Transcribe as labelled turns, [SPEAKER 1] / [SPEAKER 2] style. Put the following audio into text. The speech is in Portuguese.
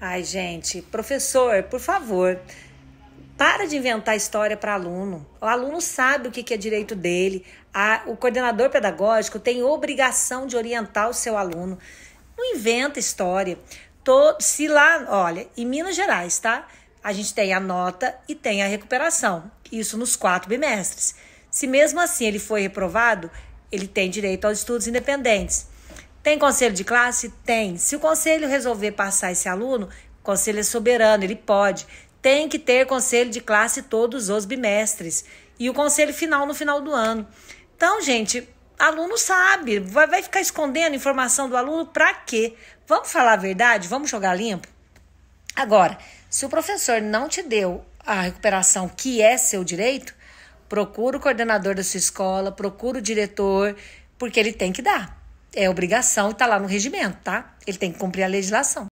[SPEAKER 1] Ai, gente, professor, por favor, para de inventar história para aluno. O aluno sabe o que é direito dele. o coordenador pedagógico tem obrigação de orientar o seu aluno. Não inventa história. se lá, olha, em Minas Gerais, tá? A gente tem a nota e tem a recuperação. Isso nos quatro bimestres. Se mesmo assim ele foi reprovado, ele tem direito aos estudos independentes. Tem conselho de classe? Tem. Se o conselho resolver passar esse aluno, o conselho é soberano, ele pode. Tem que ter conselho de classe todos os bimestres. E o conselho final no final do ano. Então, gente, aluno sabe. Vai, vai ficar escondendo informação do aluno para quê? Vamos falar a verdade? Vamos jogar limpo? Agora, se o professor não te deu a recuperação que é seu direito, procura o coordenador da sua escola, procura o diretor, porque ele tem que dar. É obrigação e está lá no regimento, tá? Ele tem que cumprir a legislação.